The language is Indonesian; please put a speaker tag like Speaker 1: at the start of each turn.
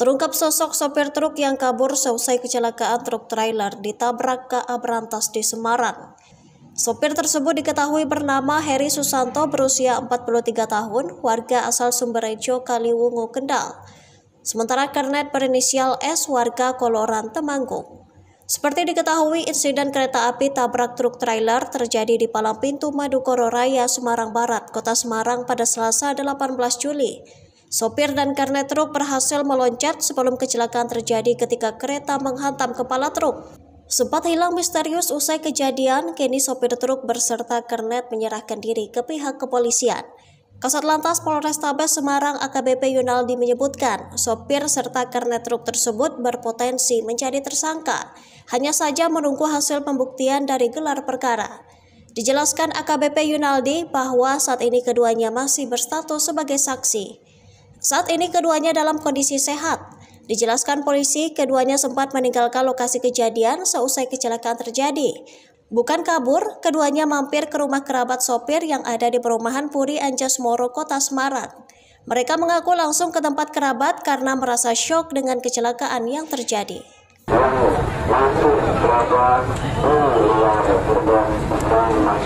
Speaker 1: Terungkap sosok sopir truk yang kabur seusai kecelakaan truk trailer ditabrak ke Abrantas di Semarang. Sopir tersebut diketahui bernama Heri Susanto berusia 43 tahun, warga asal Sumberejo, Kaliwungu Kendal. Sementara kernet berinisial S warga Koloran Temanggung. Seperti diketahui, insiden kereta api tabrak truk trailer terjadi di palang pintu Madukoro Raya, Semarang Barat, Kota Semarang pada Selasa 18 Juli. Sopir dan kernet truk berhasil meloncat sebelum kecelakaan terjadi ketika kereta menghantam kepala truk. Sempat hilang misterius usai kejadian, kini sopir truk berserta kernet menyerahkan diri ke pihak kepolisian. Kasat Lantas Polrestabes Semarang AKBP Yunaldi menyebutkan, sopir serta kernet truk tersebut berpotensi menjadi tersangka, hanya saja menunggu hasil pembuktian dari gelar perkara. Dijelaskan AKBP Yunaldi bahwa saat ini keduanya masih berstatus sebagai saksi. Saat ini keduanya dalam kondisi sehat. Dijelaskan polisi, keduanya sempat meninggalkan lokasi kejadian seusai kecelakaan terjadi. Bukan kabur, keduanya mampir ke rumah kerabat sopir yang ada di perumahan Puri Anjas Moro, Kota Semarang. Mereka mengaku langsung ke tempat kerabat karena merasa syok dengan kecelakaan yang terjadi. Langsung, langsung langsung.